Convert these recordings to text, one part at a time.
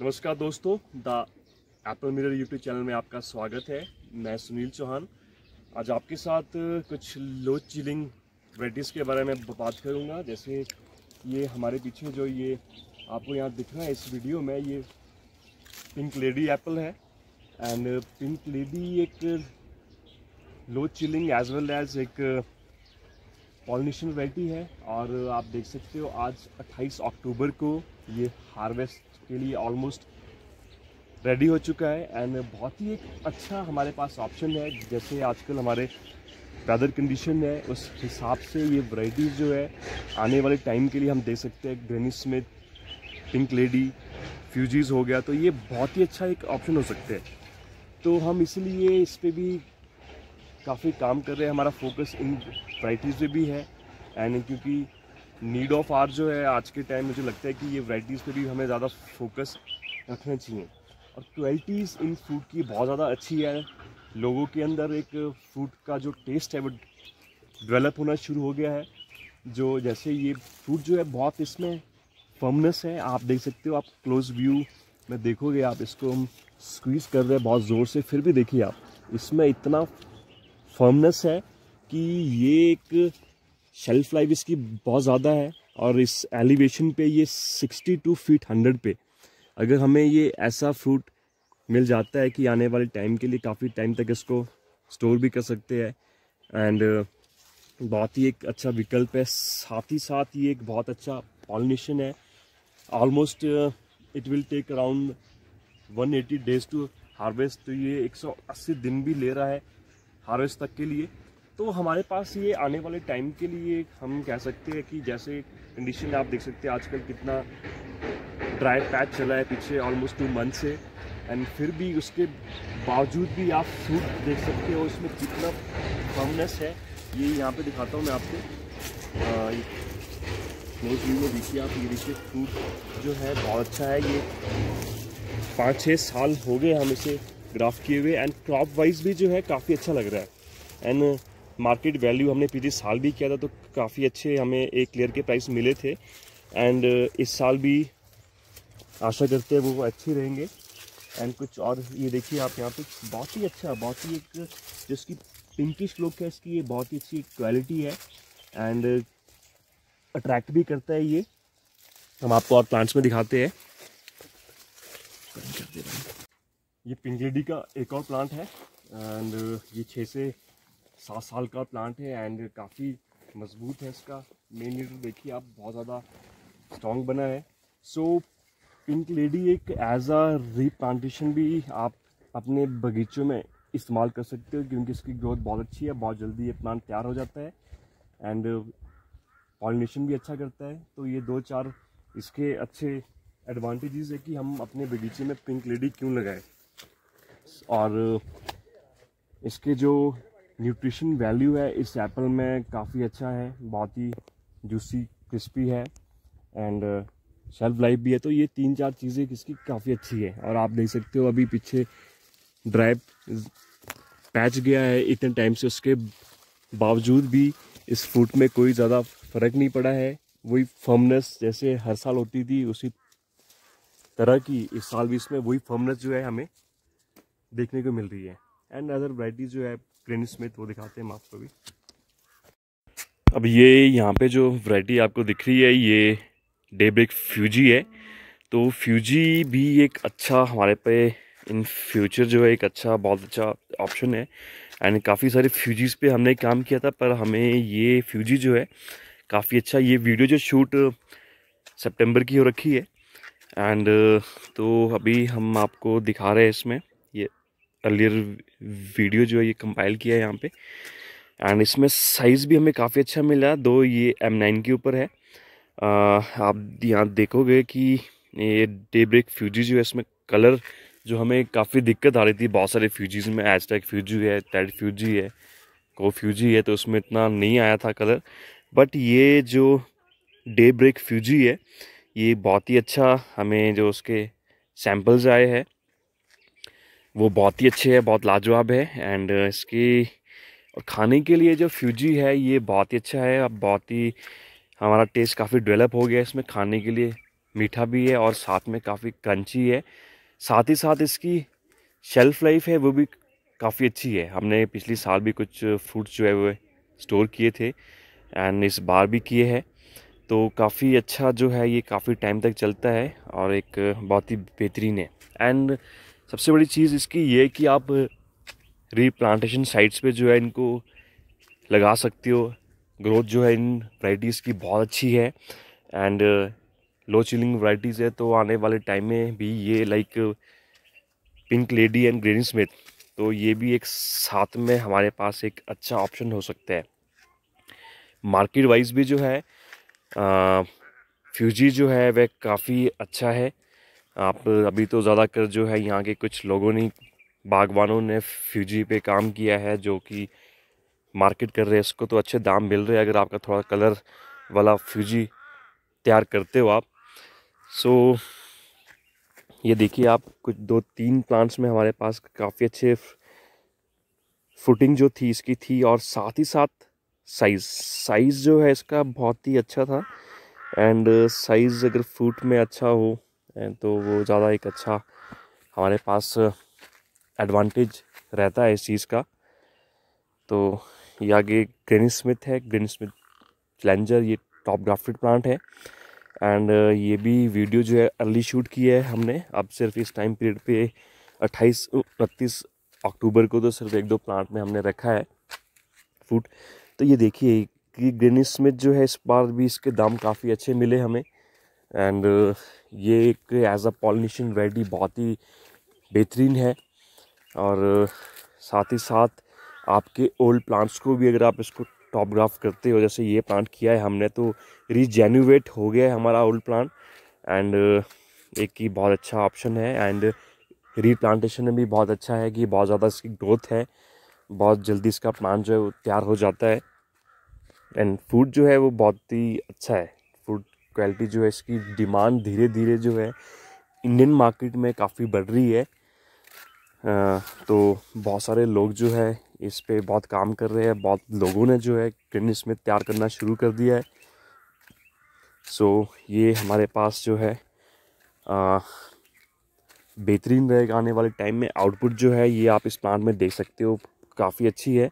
नमस्कार दोस्तों the Apple Mirror YouTube channel में आपका स्वागत है मैं सुनील चौहान आज आपके साथ कुछ लो चिलिंग वेडिस के बारे में बात करूंगा जैसे ये हमारे पीछे जो ये आपको यहाँ दिख रहा है इस वीडियो में ये पिंक लेडी एप्पल है एंड पिंक लेडी एक low chilling as well as एक पॉलिनेशन वेराइटी है और आप देख सकते हो आज 28 अक्टूबर को ये हार्वेस्ट के लिए ऑलमोस्ट रेडी हो चुका है एंड बहुत ही एक अच्छा हमारे पास ऑप्शन है जैसे आजकल हमारे वेदर कंडीशन है उस हिसाब से ये वराइटीज़ जो है आने वाले टाइम के लिए हम दे सकते हैं Granny Smith Pink Lady Fujis हो गया तो ये बहुत ही अच्छा एक ऑप्शन हो सकते हैं तो हम इसलिए इस पर भी काफ़ी काम कर रहे हैं हमारा फोकस इन वराइटीज़ पर भी है एंड क्योंकि नीड ऑफ आर जो है आज के टाइम मुझे लगता है कि ये वराइटीज़ पे भी हमें ज़्यादा फोकस रखना चाहिए और क्वालिटीज़ इन फ्रूट की बहुत ज़्यादा अच्छी है लोगों के अंदर एक फ्रूट का जो टेस्ट है वो डेवलप होना शुरू हो गया है जो जैसे ये फ्रूट जो है बहुत इसमें फर्मनेस है आप देख सकते हो आप क्लोज व्यू में देखोगे आप इसको हम स्क्वीज़ कर रहे हैं बहुत ज़ोर से फिर भी देखिए आप इसमें इतना फर्मनेस है कि ये एक शेल्फ लाइफ इसकी बहुत ज़्यादा है और इस एलिवेशन पे ये 62 फीट 100 पे अगर हमें ये ऐसा फ्रूट मिल जाता है कि आने वाले टाइम के लिए काफ़ी टाइम तक इसको स्टोर भी कर सकते हैं एंड बहुत ही एक अच्छा विकल्प है साथ ही साथ ये एक बहुत अच्छा पॉलिनेशन है almost it will take around 180 days to harvest तो ये 180 दिन भी ले रहा है हार्वेस्ट तक के लिए तो हमारे पास ये आने वाले टाइम के लिए हम कह सकते हैं कि जैसे कंडीशन आप देख सकते हैं आजकल कितना ड्राई पैच चला है पीछे ऑलमोस्ट टू मंथ से एंड फिर भी उसके बावजूद भी आप सूट देख सकते हो इसमें कितना फर्मनेस है ये यहाँ पे दिखाता हूँ मैं आपको क्लोज व्यू में देखिए आप ये देखिए सूट जो है बहुत अच्छा है ये पाँच छः साल हो गए हम इसे ग्राफ किए हुए एंड क्रॉप वाइज भी जो है काफ़ी अच्छा लग रहा है एंड मार्केट वैल्यू हमने पिछले साल भी किया था तो काफ़ी अच्छे हमें एक क्लियर के प्राइस मिले थे एंड uh, इस साल भी आशा करते हैं वो अच्छे रहेंगे एंड कुछ और ये देखिए आप यहाँ पे बहुत ही अच्छा बहुत ही एक जिसकी पिंकिश लुक है इसकी ये बहुत ही अच्छी क्वालिटी है एंड अट्रैक्ट uh, भी करता है ये हम आपको और प्लांट्स में दिखाते हैं ये लेडी का एक और प्लांट है एंड uh, ये छः से सात साल का प्लांट है एंड काफ़ी मजबूत है इसका मेन लीडर तो देखिए आप बहुत ज़्यादा स्ट्रॉन्ग बना है सो पिंक लेडी एक एज आ रीप्लांटेशन भी आप अपने बगीचों में इस्तेमाल कर सकते हो क्योंकि इसकी ग्रोथ बहुत अच्छी है बहुत जल्दी ये प्लांट तैयार हो जाता है एंड पॉलिनेशन भी अच्छा करता है तो ये दो चार इसके अच्छे एडवांटेजेस है कि हम अपने बगीचे में पिंक लेडी क्यों लगाएं और इसके जो न्यूट्रिशन वैल्यू है इस एप्पल में काफ़ी अच्छा है बहुत ही जूसी क्रिस्पी है एंड शेल्फ लाइफ भी है तो ये तीन चार चीज़ें इसकी काफ़ी अच्छी है और आप देख सकते हो अभी पीछे ड्राइव पैच गया है इतने टाइम से उसके बावजूद भी इस फ्रूट में कोई ज़्यादा फ़र्क नहीं पड़ा है वही फर्मनेस जैसे हर साल होती थी उसी तरह की इस साल भी इसमें वही फर्मनेस जो है हमें देखने को मिल रही है एंड अदर वराइटीज़ जो है ग्रीन स्मिथ वो दिखाते हैं आपको भी अब ये यहाँ पे जो वैरायटी आपको दिख रही है ये डे ब्रेक फ्यूजी है तो फ्यूजी भी एक अच्छा हमारे पे इन फ्यूचर जो है एक अच्छा बहुत अच्छा ऑप्शन है एंड काफ़ी सारे फ्यूजीज़ पे हमने काम किया था पर हमें ये फ्यूजी जो है काफ़ी अच्छा ये वीडियो जो शूट सितंबर की हो रखी है एंड तो अभी हम आपको दिखा रहे हैं इसमें अर्लियर वीडियो जो है ये कंपाइल किया है यहाँ पे एंड इसमें साइज़ भी हमें काफ़ी अच्छा मिला दो ये एम नाइन के ऊपर है आ, आप यहाँ देखोगे कि ये डे ब्रेक फ्यूजी जो है इसमें कलर जो हमें काफ़ी दिक्कत आ रही थी बहुत सारे फ्यूजीज़ में एज टैक फ्यूजी है टेड फ्यूजी है को फ्यूजी है तो उसमें इतना नहीं आया था कलर बट ये जो डे ब्रेक फ्यूजी है ये बहुत ही अच्छा हमें जो उसके सैम्पल्स आए हैं वो बहुत ही अच्छे है बहुत लाजवाब है एंड uh, इसकी और खाने के लिए जो फ्यूजी है ये बहुत ही अच्छा है अब बहुत ही हमारा टेस्ट काफ़ी डेवलप हो गया है इसमें खाने के लिए मीठा भी है और साथ में काफ़ी क्रंची है साथ ही साथ इसकी शेल्फ़ लाइफ है वो भी काफ़ी अच्छी है हमने पिछले साल भी कुछ फ्रूट्स जो है वो स्टोर किए थे एंड इस बार भी किए हैं तो काफ़ी अच्छा जो है ये काफ़ी टाइम तक चलता है और एक बहुत ही बेहतरीन है एंड सबसे बड़ी चीज़ इसकी ये कि आप रीप्लांटेशन साइट्स पे जो है इनको लगा सकते हो ग्रोथ जो है इन वराइटीज़ की बहुत अच्छी है एंड लो चिलिंग वराइटीज़ है तो आने वाले टाइम में भी ये like Pink Lady and green Smith तो ये भी एक साथ में हमारे पास एक अच्छा ऑप्शन हो सकता है मार्केट वाइज भी जो है आ, uh, फ्यूजी जो है वह काफ़ी अच्छा है आप अभी तो ज़्यादातर जो है यहाँ के कुछ लोगों ने बागवानों ने फ्यूजी पे काम किया है जो कि मार्केट कर रहे हैं इसको तो अच्छे दाम मिल रहे हैं अगर आपका थोड़ा कलर वाला फ्यूजी तैयार करते हो आप सो ये देखिए आप कुछ दो तीन प्लांट्स में हमारे पास काफ़ी अच्छे फुटिंग जो थी इसकी थी और साथ ही साथ साइज़ साइज़ जो है इसका बहुत ही अच्छा था एंड साइज़ अगर फ्रूट में अच्छा हो तो वो ज़्यादा एक अच्छा हमारे पास एडवांटेज रहता है इस चीज़ का तो ये आगे ग्रेन स्मिथ है ग्रेन स्मिथ फ्लेंजर ये टॉप ग्राफ्टेड प्लांट है एंड ये भी वीडियो जो है अर्ली शूट की है हमने अब सिर्फ इस टाइम पीरियड पे 28 उनतीस अक्टूबर को तो सिर्फ एक दो प्लांट में हमने रखा है फ्रूट तो ये देखिए कि ग्रेन स्मिथ जो है इस बार भी इसके दाम काफ़ी अच्छे मिले हमें एंड uh, ये एक एज अ पॉलिनेशन वेडी बहुत ही बेहतरीन है और uh, साथ ही साथ आपके ओल्ड प्लांट्स को भी अगर आप इसको टॉप ग्राफ करते हो जैसे ये प्लांट किया है हमने तो रीजेन्यूवेट हो गया है हमारा ओल्ड प्लांट एंड एक ही बहुत अच्छा ऑप्शन है एंड रीप्लांटेशन uh, में भी बहुत अच्छा है कि बहुत ज़्यादा इसकी ग्रोथ है बहुत जल्दी इसका प्लांट जो है वो तैयार हो जाता है एंड फूड जो है वो बहुत ही अच्छा है क्वालिटी जो है इसकी डिमांड धीरे धीरे जो है इंडियन मार्केट में काफ़ी बढ़ रही है तो बहुत सारे लोग जो है इस पर बहुत काम कर रहे हैं बहुत लोगों ने जो है ट्रेन स्मिथ तैयार करना शुरू कर दिया है सो so, ये हमारे पास जो है बेहतरीन रहेगा आने वाले टाइम में आउटपुट जो है ये आप इस प्लांट में देख सकते हो काफ़ी अच्छी है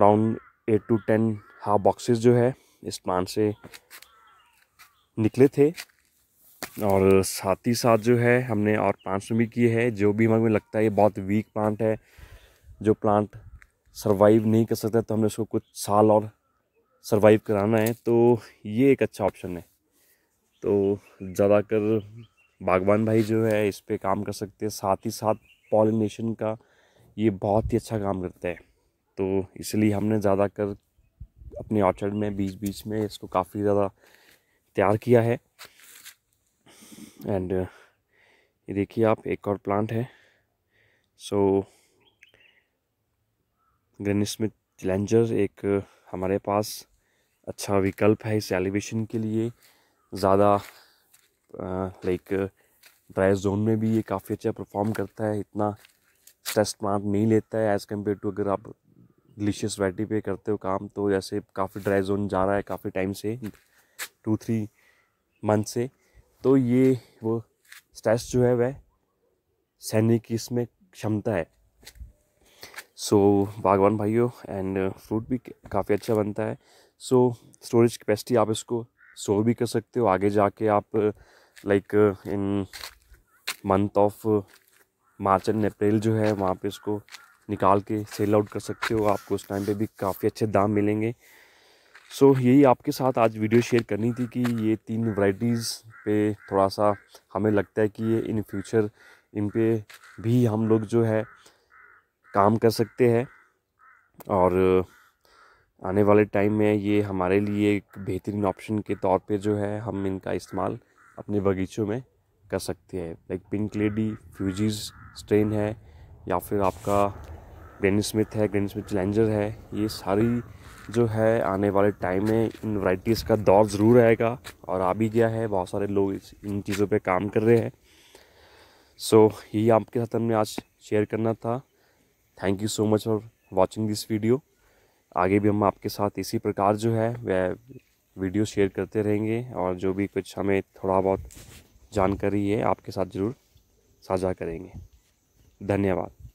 around eight to ten half boxes जो है इस प्लांट से निकले थे और साथ ही साथ जो है हमने और प्लांट्स में भी किए हैं जो भी हमें लगता है ये बहुत वीक प्लांट है जो प्लांट सरवाइव नहीं कर सकता तो हमने उसको कुछ साल और सरवाइव कराना है तो ये एक अच्छा ऑप्शन है तो ज़्यादातर बागवान भाई जो है इस पर काम कर सकते हैं साथ ही साथ पॉलिनेशन का ये बहुत ही अच्छा काम करता है तो इसलिए हमने ज़्यादातर अपने ऑर्चर्ड में बीच बीच में इसको काफ़ी ज़्यादा तैयार किया है एंड ये देखिए आप एक और प्लांट है सो ग्रेन स्मिथ चिलेंजर एक हमारे पास अच्छा विकल्प है इस एलिवेशन के लिए ज़्यादा लाइक ड्राई जोन में भी ये काफ़ी अच्छा परफॉर्म करता है इतना स्ट्रेस प्लांट नहीं लेता है एज़ कम्पेयर टू अगर आप ग्लिशियस वैटी पे करते हो काम तो जैसे काफ़ी ड्राई जोन जा रहा है काफ़ी टाइम से टू थ्री मंथ से तो ये वो स्ट्रेस जो है वह सहने की इसमें क्षमता है सो so, बागवान भाइयों एंड फ्रूट uh, भी काफ़ी अच्छा बनता है सो स्टोरेज कैपेसिटी आप इसको स्टोर भी कर सकते हो आगे जाके आप like in month of March and April जो है वहाँ पे इसको निकाल के सेल आउट कर सकते हो आपको उस टाइम पे भी काफ़ी अच्छे दाम मिलेंगे सो so, यही आपके साथ आज वीडियो शेयर करनी थी कि ये तीन वराइटीज़ पे थोड़ा सा हमें लगता है कि ये इन फ्यूचर इन पे भी हम लोग जो है काम कर सकते हैं और आने वाले टाइम में ये हमारे लिए एक बेहतरीन ऑप्शन के तौर पे जो है हम इनका इस्तेमाल अपने बगीचों में कर सकते हैं like Pink Lady Fujis strain है या फिर आपका ग्रेन स्मिथ है ग्रेन स्मिथ चैलेंजर है ये सारी जो है आने वाले टाइम में इन वराइटीज़ का दौर ज़रूर आएगा और आ भी गया है बहुत सारे लोग इन चीज़ों पे काम कर रहे हैं सो so, ये आपके साथ हमने आज शेयर करना था thank you so much for watching this video आगे भी हम आपके साथ इसी प्रकार जो है वह वीडियो शेयर करते रहेंगे और जो भी कुछ हमें थोड़ा बहुत जानकारी है आपके साथ ज़रूर साझा करेंगे धन्यवाद